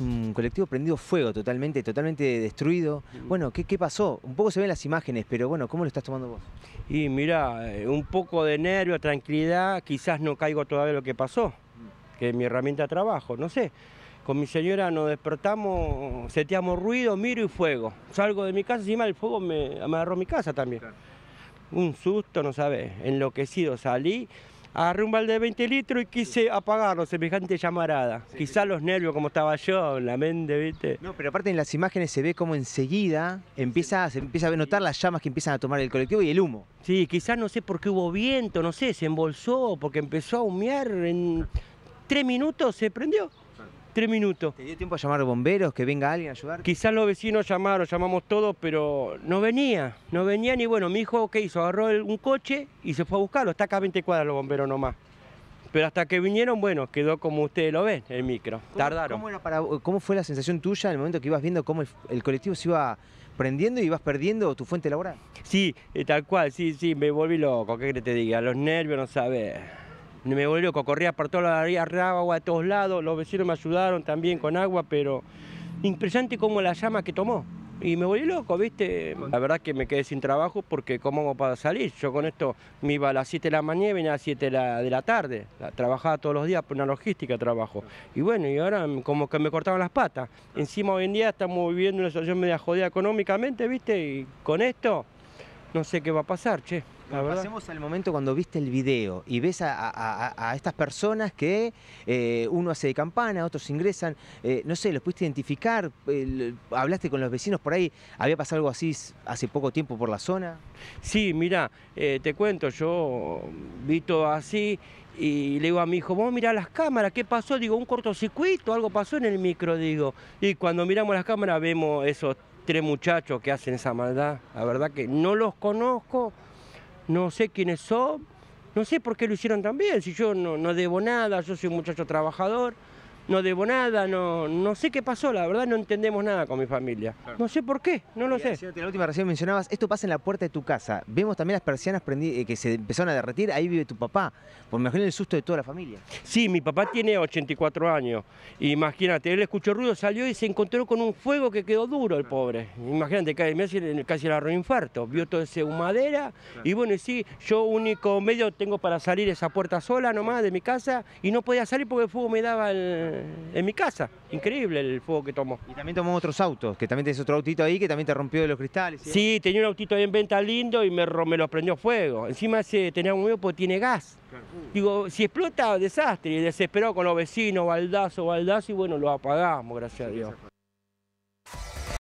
un colectivo prendido fuego totalmente, totalmente destruido. Mm. Bueno, ¿qué, ¿qué, pasó? Un poco se ven las imágenes, pero bueno, ¿cómo lo estás tomando vos? Y mira, eh, un poco de nervio, tranquilidad, quizás no caigo todavía lo que pasó, mm. que mi herramienta de trabajo, no sé. Con mi señora nos despertamos, seteamos ruido, miro y fuego. Salgo de mi casa, encima el fuego me, agarró mi casa también. Un susto, no sabes, enloquecido salí. Agarré un balde de 20 litros y quise apagarlo, semejante llamarada. Quizás los nervios, como estaba yo, la mente, ¿viste? No, pero aparte en las imágenes se ve como enseguida empieza, se empieza a notar las llamas que empiezan a tomar el colectivo y el humo. Sí, quizás no sé por qué hubo viento, no sé, se embolsó, porque empezó a humear en tres minutos se prendió. Tres minutos. ¿Te dio tiempo a llamar a bomberos, que venga alguien a ayudar? Quizás los vecinos llamaron, llamamos todos, pero no venía, no venía ni bueno, mi hijo, ¿qué hizo? Agarró un coche y se fue a buscarlo, está acá a 20 cuadras los bomberos nomás. Pero hasta que vinieron, bueno, quedó como ustedes lo ven, el micro. Tardaron. ¿cómo, fue la sensación tuya en el momento que ibas viendo cómo el, colectivo se iba prendiendo y ibas perdiendo tu fuente laboral. Sí, eh, tal cual, sí, sí, me volví loco, ¿qué que te diga? Los nervios, no sabes me volví loco, corría por toda la arreaba agua a todos lados, los vecinos me ayudaron también con agua, pero impresionante como la llama que tomó. Y me volví loco, ¿viste? La verdad que me quedé sin trabajo porque ¿cómo hago para salir? Yo con esto me iba a las 7 de la mañana y venía a las 7 de la, tarde. trabajaba todos los días por una logística trabajo. Y bueno, y ahora como que me cortaban las patas. Encima hoy en día estamos viviendo una situación media jodida económicamente, ¿viste? Y con esto no sé qué va a pasar, che. pasemos al momento cuando viste el video y ves a, estas personas que eh, uno hace de campana, otros ingresan, eh, no sé, los pudiste identificar, hablaste con los vecinos por ahí, había pasado algo así hace poco tiempo por la zona. Sí, mira, eh, te cuento, yo vi todo así y le digo a mi hijo, vos mirá las cámaras, ¿qué pasó? Digo, un cortocircuito, algo pasó en el micro, digo. Y cuando miramos las cámaras vemos esos tres muchachos que hacen esa maldad. La verdad que no los conozco, no sé quiénes son, no sé por qué lo hicieron también, si yo no, no debo nada, yo soy un muchacho trabajador no debo nada, no, no sé qué pasó, la verdad no entendemos nada con mi familia. No sé por qué, no lo sé. La última recién mencionabas, esto pasa en la puerta de tu casa. Vemos también las persianas eh, que se empezaron a derretir, ahí vive tu papá. Por pues imagino el susto de toda la familia. Sí, mi papá tiene 84 años. Imagínate, él escuchó ruido, salió y se encontró con un fuego que quedó duro el pobre. Imagínate, casi, casi arroz un infarto. Vio todo ese humadera y bueno, sí, yo único medio tengo para salir esa puerta sola nomás de mi casa y no podía salir porque el fuego me daba el, en mi casa. Increíble el fuego que tomó. Y también tomó otros autos, que también tenés otro autito ahí que también te rompió de los cristales. ¿sí? tenía un autito ahí en venta lindo y me, lo prendió fuego. Encima se, tenía un miedo porque tiene gas. Digo, si explota, desastre. Y desesperado con los vecinos, baldazo, baldazo, y bueno, lo apagamos, gracias a Dios.